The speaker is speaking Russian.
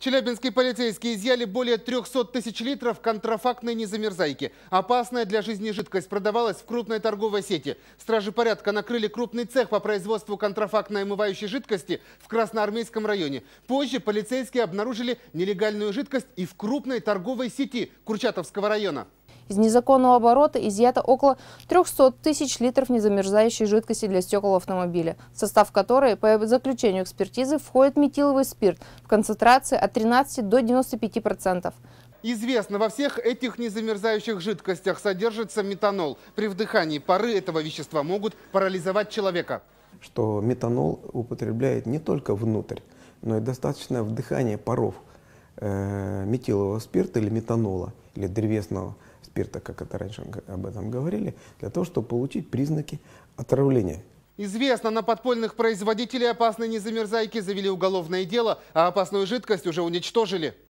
Челябинские полицейские изъяли более 300 тысяч литров контрафактной незамерзайки. Опасная для жизни жидкость продавалась в крупной торговой сети. Стражи порядка накрыли крупный цех по производству контрафактной омывающей жидкости в Красноармейском районе. Позже полицейские обнаружили нелегальную жидкость и в крупной торговой сети Курчатовского района. Из незаконного оборота изъято около 300 тысяч литров незамерзающей жидкости для стекол автомобиля, в состав которой, по заключению экспертизы, входит метиловый спирт в концентрации от 13 до 95%. Известно, во всех этих незамерзающих жидкостях содержится метанол. При вдыхании пары этого вещества могут парализовать человека. Что метанол употребляет не только внутрь, но и достаточное вдыхание паров э, метилового спирта или метанола, или древесного спирта теперь как это раньше об этом говорили, для того, чтобы получить признаки отравления. Известно, на подпольных производителей опасной незамерзайки завели уголовное дело, а опасную жидкость уже уничтожили.